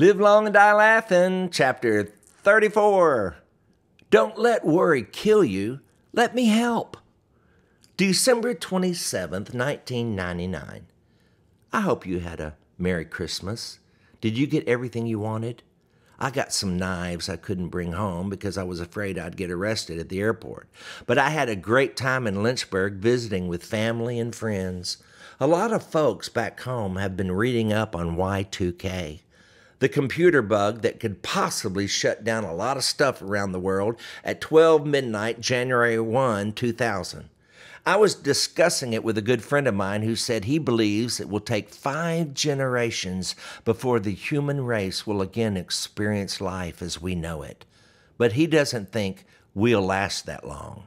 Live Long and Die Laughing, Chapter 34. Don't let worry kill you. Let me help. December 27th, 1999. I hope you had a Merry Christmas. Did you get everything you wanted? I got some knives I couldn't bring home because I was afraid I'd get arrested at the airport. But I had a great time in Lynchburg visiting with family and friends. A lot of folks back home have been reading up on Y2K the computer bug that could possibly shut down a lot of stuff around the world at 12 midnight, January 1, 2000. I was discussing it with a good friend of mine who said he believes it will take five generations before the human race will again experience life as we know it. But he doesn't think we'll last that long.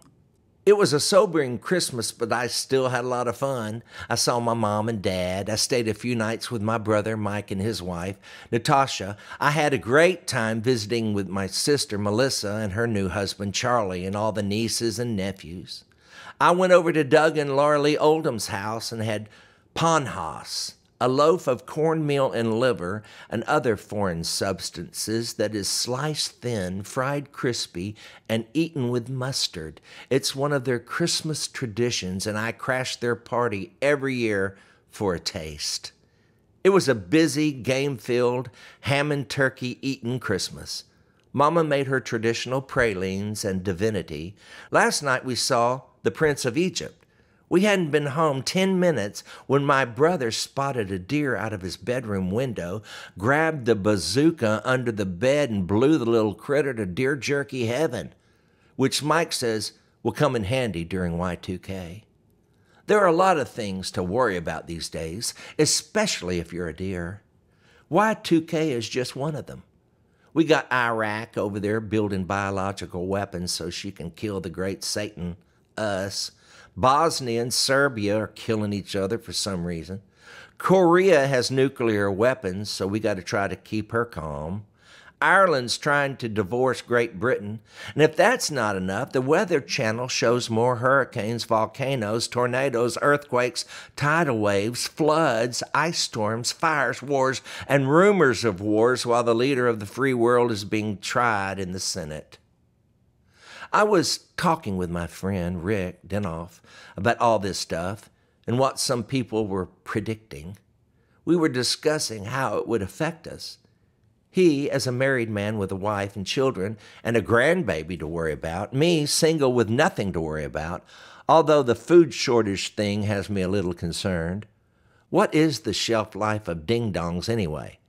It was a sobering Christmas, but I still had a lot of fun. I saw my mom and dad. I stayed a few nights with my brother, Mike, and his wife, Natasha. I had a great time visiting with my sister, Melissa, and her new husband, Charlie, and all the nieces and nephews. I went over to Doug and Laura Lee Oldham's house and had panhas, a loaf of cornmeal and liver, and other foreign substances that is sliced thin, fried crispy, and eaten with mustard. It's one of their Christmas traditions, and I crash their party every year for a taste. It was a busy, game filled, ham and turkey eating Christmas. Mama made her traditional pralines and divinity. Last night we saw The Prince of Egypt we hadn't been home 10 minutes when my brother spotted a deer out of his bedroom window, grabbed the bazooka under the bed, and blew the little critter to deer jerky heaven, which Mike says will come in handy during Y2K. There are a lot of things to worry about these days, especially if you're a deer. Y2K is just one of them. We got Iraq over there building biological weapons so she can kill the great Satan us. Bosnia and Serbia are killing each other for some reason. Korea has nuclear weapons, so we got to try to keep her calm. Ireland's trying to divorce Great Britain. And if that's not enough, the Weather Channel shows more hurricanes, volcanoes, tornadoes, earthquakes, tidal waves, floods, ice storms, fires, wars, and rumors of wars while the leader of the free world is being tried in the Senate. I was talking with my friend Rick Denoff about all this stuff and what some people were predicting. We were discussing how it would affect us. He, as a married man with a wife and children and a grandbaby to worry about, me, single with nothing to worry about, although the food shortage thing has me a little concerned. What is the shelf life of ding dongs anyway?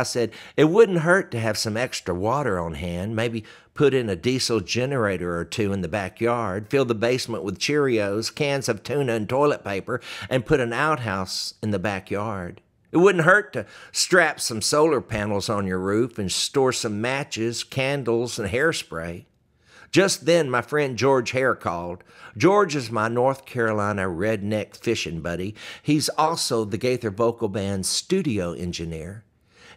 I said, it wouldn't hurt to have some extra water on hand, maybe put in a diesel generator or two in the backyard, fill the basement with Cheerios, cans of tuna, and toilet paper, and put an outhouse in the backyard. It wouldn't hurt to strap some solar panels on your roof and store some matches, candles, and hairspray. Just then, my friend George Hare called. George is my North Carolina redneck fishing buddy. He's also the Gaither Vocal Band's studio engineer.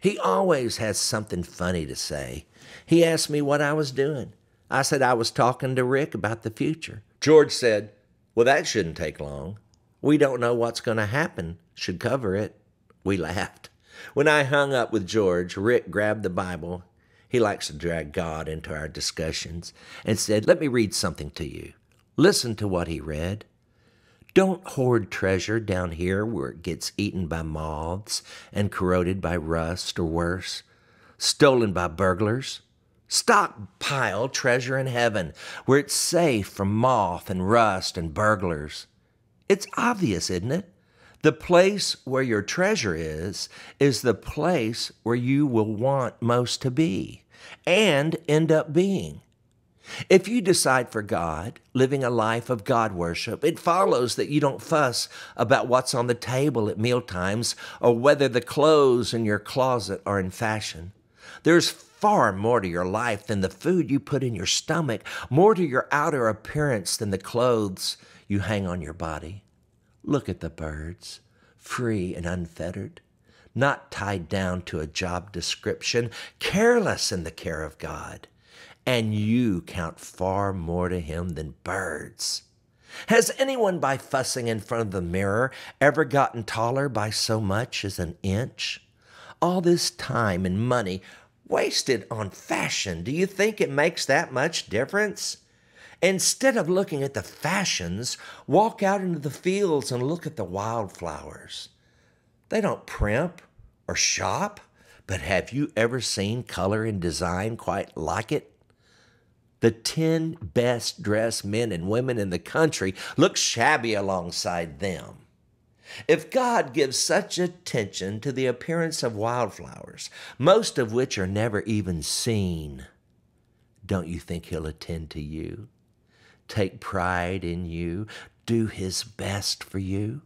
He always has something funny to say. He asked me what I was doing. I said I was talking to Rick about the future. George said, Well, that shouldn't take long. We don't know what's going to happen, should cover it. We laughed. When I hung up with George, Rick grabbed the Bible. He likes to drag God into our discussions and said, Let me read something to you. Listen to what he read. Don't hoard treasure down here where it gets eaten by moths and corroded by rust or worse, stolen by burglars. Stockpile treasure in heaven where it's safe from moth and rust and burglars. It's obvious, isn't it? The place where your treasure is, is the place where you will want most to be and end up being. If you decide for God, living a life of God worship, it follows that you don't fuss about what's on the table at mealtimes or whether the clothes in your closet are in fashion. There's far more to your life than the food you put in your stomach, more to your outer appearance than the clothes you hang on your body. Look at the birds, free and unfettered, not tied down to a job description, careless in the care of God and you count far more to him than birds. Has anyone by fussing in front of the mirror ever gotten taller by so much as an inch? All this time and money wasted on fashion, do you think it makes that much difference? Instead of looking at the fashions, walk out into the fields and look at the wildflowers. They don't primp or shop, but have you ever seen color and design quite like it the 10 best dressed men and women in the country look shabby alongside them. If God gives such attention to the appearance of wildflowers, most of which are never even seen, don't you think He'll attend to you? Take pride in you, do His best for you?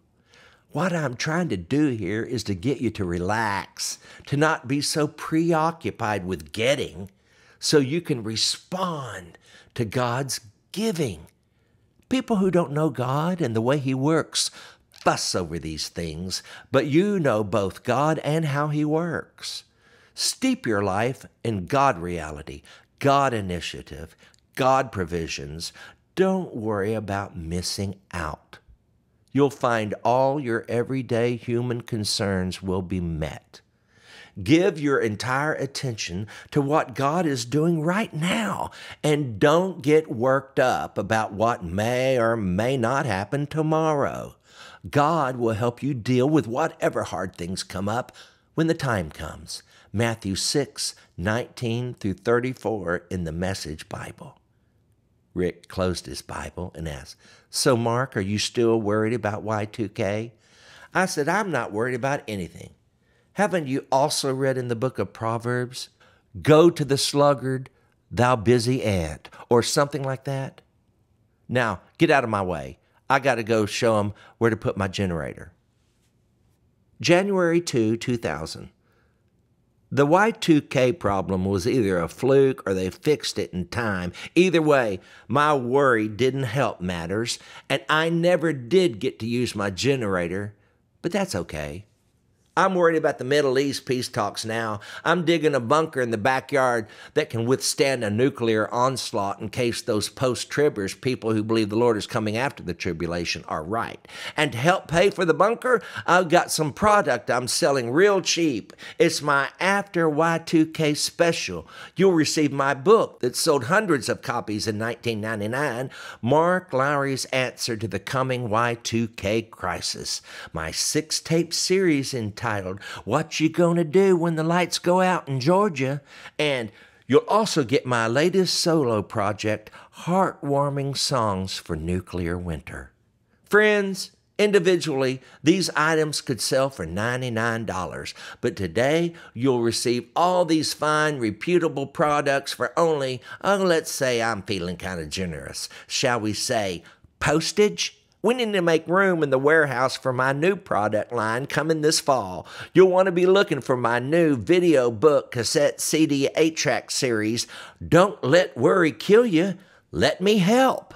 What I'm trying to do here is to get you to relax, to not be so preoccupied with getting so you can respond to God's giving. People who don't know God and the way He works fuss over these things, but you know both God and how He works. Steep your life in God reality, God initiative, God provisions. Don't worry about missing out. You'll find all your everyday human concerns will be met. Give your entire attention to what God is doing right now and don't get worked up about what may or may not happen tomorrow. God will help you deal with whatever hard things come up when the time comes. Matthew 6, 19 through 34 in the Message Bible. Rick closed his Bible and asked, So, Mark, are you still worried about Y2K? I said, I'm not worried about anything. Haven't you also read in the book of Proverbs, Go to the sluggard, thou busy ant, or something like that? Now, get out of my way. I got to go show them where to put my generator. January 2, 2000. The Y2K problem was either a fluke or they fixed it in time. Either way, my worry didn't help matters, and I never did get to use my generator, but that's okay. I'm worried about the Middle East peace talks now. I'm digging a bunker in the backyard that can withstand a nuclear onslaught in case those post tribbers, people who believe the Lord is coming after the tribulation, are right. And to help pay for the bunker, I've got some product I'm selling real cheap. It's my After Y2K special. You'll receive my book that sold hundreds of copies in 1999 Mark Lowry's Answer to the Coming Y2K Crisis, my six tape series in titled What You Gonna Do When the Lights Go Out in Georgia and You'll also get my latest solo project, Heartwarming Songs for Nuclear Winter. Friends, individually, these items could sell for $99, but today you'll receive all these fine, reputable products for only, oh, let's say I'm feeling kind of generous. Shall we say, postage? We need to make room in the warehouse for my new product line coming this fall. You'll want to be looking for my new video book cassette CD 8 track series, Don't Let Worry Kill You, Let Me Help.